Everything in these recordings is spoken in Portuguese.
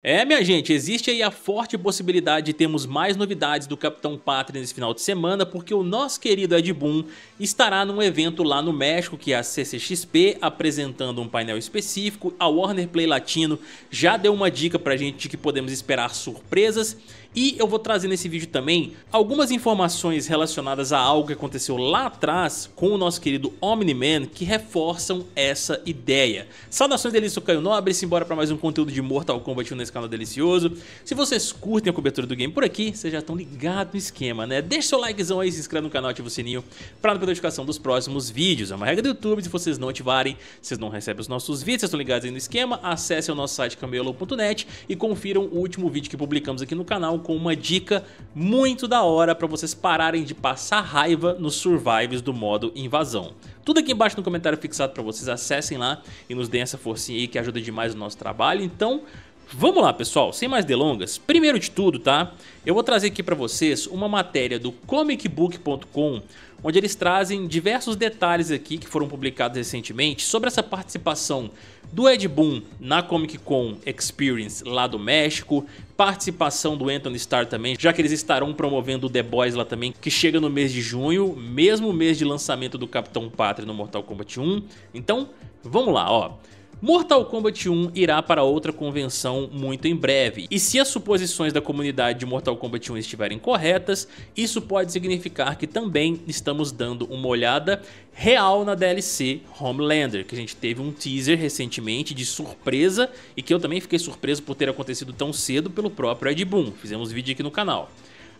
É, minha gente, existe aí a forte possibilidade de termos mais novidades do Capitão Pátria nesse final de semana, porque o nosso querido Ed Boon estará num evento lá no México, que é a CCXP, apresentando um painel específico. A Warner Play Latino já deu uma dica pra gente de que podemos esperar surpresas. E eu vou trazer nesse vídeo também algumas informações relacionadas a algo que aconteceu lá atrás com o nosso querido Omni-Man que reforçam essa ideia. Saudações delícias, eu sou Caio Nobre, simbora para mais um conteúdo de Mortal Kombat 1 esse canal delicioso. Se vocês curtem a cobertura do game por aqui, vocês já estão ligados no esquema, né? Deixa seu likezão aí, se inscreve no canal, ativa o sininho para não perder notificação dos próximos vídeos. É uma regra do YouTube, se vocês não ativarem, vocês não recebem os nossos vídeos, vocês estão ligados aí no esquema. Acessem o nosso site camelo.net e confiram o último vídeo que publicamos aqui no canal com uma dica muito da hora para vocês pararem de passar raiva nos survives do modo invasão. Tudo aqui embaixo no comentário fixado para vocês, acessem lá e nos deem essa forcinha aí que ajuda demais o nosso trabalho. Então, Vamos lá, pessoal, sem mais delongas. Primeiro de tudo, tá? Eu vou trazer aqui para vocês uma matéria do comicbook.com, onde eles trazem diversos detalhes aqui que foram publicados recentemente sobre essa participação do Ed Boon na Comic Con Experience lá do México, participação do Anthony Starr também, já que eles estarão promovendo o The Boys lá também, que chega no mês de junho, mesmo mês de lançamento do Capitão Pátria no Mortal Kombat 1. Então, vamos lá, ó. Mortal Kombat 1 irá para outra convenção muito em breve, e se as suposições da comunidade de Mortal Kombat 1 estiverem corretas, isso pode significar que também estamos dando uma olhada real na DLC Homelander, que a gente teve um teaser recentemente de surpresa e que eu também fiquei surpreso por ter acontecido tão cedo pelo próprio Ed Boon, fizemos vídeo aqui no canal.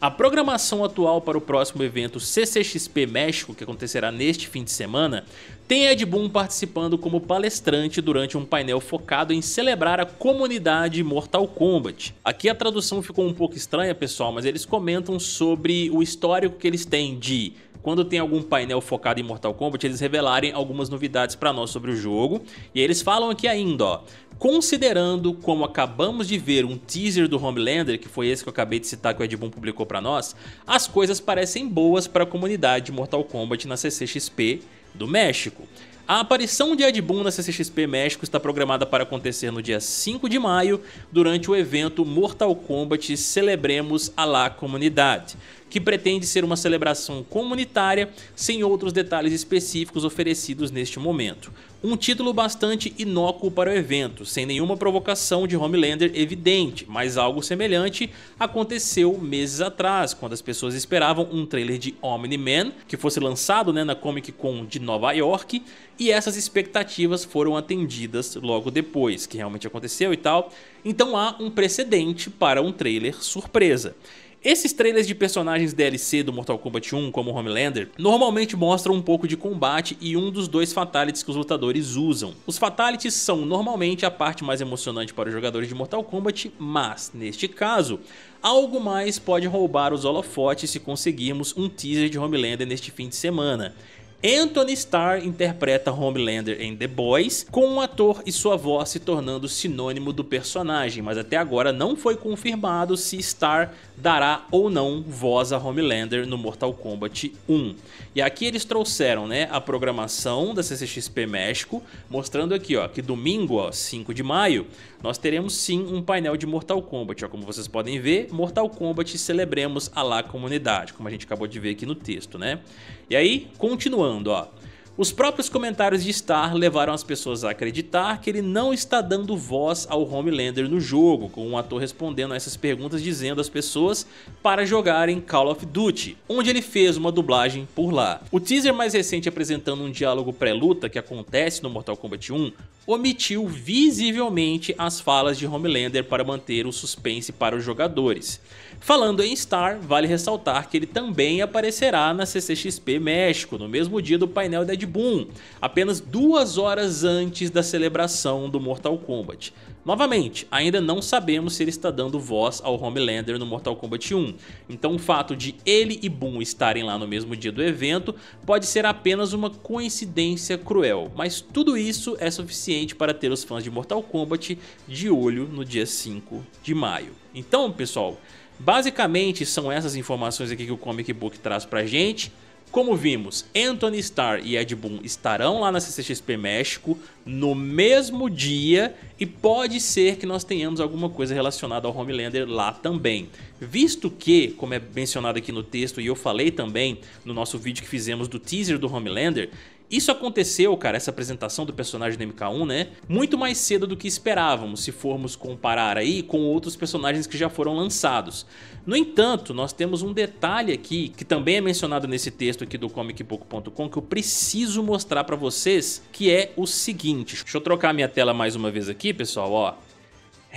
A programação atual para o próximo evento CCXP México, que acontecerá neste fim de semana, tem Ed Boon participando como palestrante durante um painel focado em celebrar a comunidade Mortal Kombat. Aqui a tradução ficou um pouco estranha, pessoal, mas eles comentam sobre o histórico que eles têm de quando tem algum painel focado em Mortal Kombat, eles revelarem algumas novidades para nós sobre o jogo. E eles falam aqui ainda, ó. Considerando como acabamos de ver um teaser do Homelander, que foi esse que eu acabei de citar que o Ed Boon publicou para nós, as coisas parecem boas para a comunidade de Mortal Kombat na CCXP do México. A aparição de Ed Boon na CCXP México está programada para acontecer no dia 5 de maio, durante o evento Mortal Kombat Celebremos a La Comunidade que pretende ser uma celebração comunitária sem outros detalhes específicos oferecidos neste momento. Um título bastante inócuo para o evento, sem nenhuma provocação de Homelander evidente, mas algo semelhante aconteceu meses atrás, quando as pessoas esperavam um trailer de Omni-Man, que fosse lançado né, na Comic Con de Nova York, e essas expectativas foram atendidas logo depois, que realmente aconteceu e tal. Então há um precedente para um trailer surpresa. Esses trailers de personagens DLC do Mortal Kombat 1, como Homelander, normalmente mostram um pouco de combate e um dos dois fatalities que os lutadores usam. Os fatalities são normalmente a parte mais emocionante para os jogadores de Mortal Kombat, mas, neste caso, algo mais pode roubar os holofotes se conseguirmos um teaser de Homelander neste fim de semana. Anthony Starr interpreta Homelander em The Boys, com o um ator e sua voz se tornando sinônimo do personagem, mas até agora não foi confirmado se Starr dará ou não voz a Homelander no Mortal Kombat 1. E aqui eles trouxeram né, a programação da CCXP México, mostrando aqui ó, que domingo, ó, 5 de maio, nós teremos sim um painel de Mortal Kombat. Ó, como vocês podem ver, Mortal Kombat celebremos a lá comunidade, como a gente acabou de ver aqui no texto. né? E aí, continuando continuando, ó. Os próprios comentários de Star levaram as pessoas a acreditar que ele não está dando voz ao Homelander no jogo, com um ator respondendo a essas perguntas dizendo às pessoas para jogarem Call of Duty, onde ele fez uma dublagem por lá. O teaser mais recente apresentando um diálogo pré-luta que acontece no Mortal Kombat 1 omitiu visivelmente as falas de Homelander para manter o suspense para os jogadores. Falando em Star, vale ressaltar que ele também aparecerá na CCXP México, no mesmo dia do painel Dead Boom, apenas duas horas antes da celebração do Mortal Kombat. Novamente, ainda não sabemos se ele está dando voz ao Homelander no Mortal Kombat 1, então o fato de ele e Boom estarem lá no mesmo dia do evento pode ser apenas uma coincidência cruel, mas tudo isso é suficiente para ter os fãs de Mortal Kombat de olho no dia 5 de maio. Então, pessoal, Basicamente, são essas informações aqui que o Comic Book traz pra gente. Como vimos, Anthony Starr e Ed Boon estarão lá na CCXP México no mesmo dia e pode ser que nós tenhamos alguma coisa relacionada ao Homelander lá também. Visto que, como é mencionado aqui no texto e eu falei também no nosso vídeo que fizemos do teaser do Homelander, isso aconteceu, cara, essa apresentação do personagem do MK1, né? Muito mais cedo do que esperávamos, se formos comparar aí com outros personagens que já foram lançados. No entanto, nós temos um detalhe aqui, que também é mencionado nesse texto aqui do comicbook.com, que eu preciso mostrar pra vocês, que é o seguinte. Deixa eu trocar minha tela mais uma vez aqui, pessoal, ó.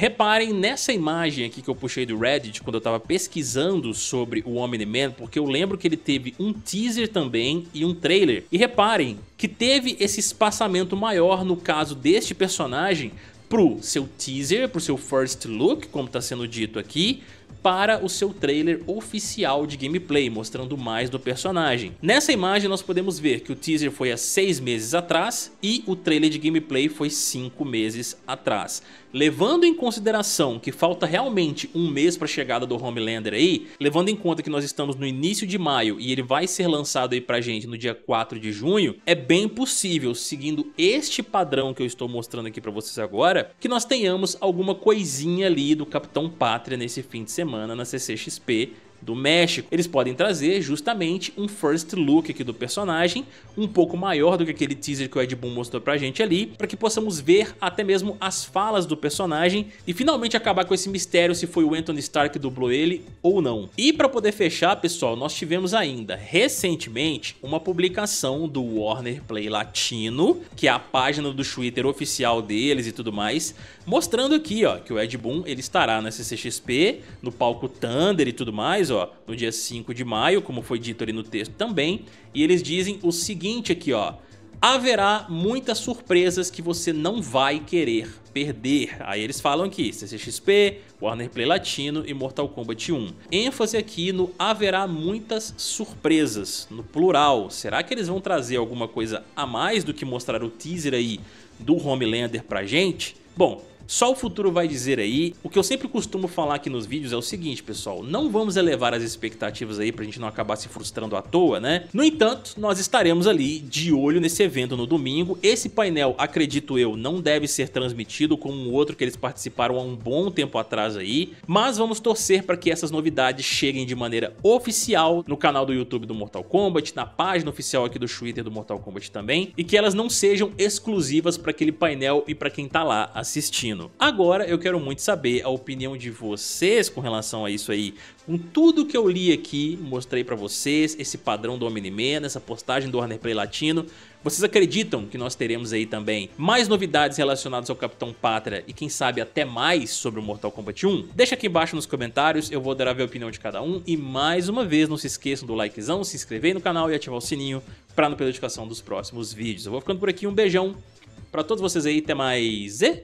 Reparem nessa imagem aqui que eu puxei do Reddit quando eu tava pesquisando sobre o Omni-Man, porque eu lembro que ele teve um teaser também e um trailer. E reparem que teve esse espaçamento maior no caso deste personagem pro seu teaser, pro seu first look, como tá sendo dito aqui, para o seu trailer oficial de gameplay, mostrando mais do personagem. Nessa imagem nós podemos ver que o teaser foi há 6 meses atrás e o trailer de gameplay foi 5 meses atrás. Levando em consideração que falta realmente um mês para a chegada do Homelander aí, levando em conta que nós estamos no início de maio e ele vai ser lançado aí pra gente no dia 4 de junho, é bem possível, seguindo este padrão que eu estou mostrando aqui para vocês agora, que nós tenhamos alguma coisinha ali do Capitão Pátria nesse fim de semana semana na CCXP do México, eles podem trazer justamente um first look aqui do personagem, um pouco maior do que aquele teaser que o Ed Boon mostrou pra gente ali, para que possamos ver até mesmo as falas do personagem e finalmente acabar com esse mistério se foi o Anthony Stark que dublou ele ou não. E para poder fechar, pessoal, nós tivemos ainda recentemente uma publicação do Warner Play Latino, que é a página do Twitter oficial deles e tudo mais, mostrando aqui, ó, que o Ed Boon ele estará na CCXP, no palco Thunder e tudo mais, ó, no dia 5 de maio, como foi dito ali no texto também, e eles dizem o seguinte aqui, ó: haverá muitas surpresas que você não vai querer perder. Aí eles falam aqui, CCXP, Warner Play Latino e Mortal Kombat 1. ênfase aqui no haverá muitas surpresas, no plural. Será que eles vão trazer alguma coisa a mais do que mostrar o teaser aí do Homelander pra gente? Bom, só o futuro vai dizer aí. O que eu sempre costumo falar aqui nos vídeos é o seguinte, pessoal. Não vamos elevar as expectativas aí pra gente não acabar se frustrando à toa, né? No entanto, nós estaremos ali de olho nesse evento no domingo. Esse painel, acredito eu, não deve ser transmitido como o outro que eles participaram há um bom tempo atrás aí. Mas vamos torcer para que essas novidades cheguem de maneira oficial no canal do YouTube do Mortal Kombat, na página oficial aqui do Twitter do Mortal Kombat também. E que elas não sejam exclusivas para aquele painel e para quem tá lá assistindo. Agora eu quero muito saber a opinião de vocês com relação a isso aí. Com tudo que eu li aqui, mostrei para vocês, esse padrão do Omni-Man, essa postagem do Warner Play Latino, vocês acreditam que nós teremos aí também mais novidades relacionadas ao Capitão Pátria e quem sabe até mais sobre o Mortal Kombat 1? Deixa aqui embaixo nos comentários, eu vou dar a a opinião de cada um e mais uma vez não se esqueçam do likezão, se inscrever no canal e ativar o sininho para não perder notificação dos próximos vídeos. Eu vou ficando por aqui, um beijão para todos vocês aí, até mais e...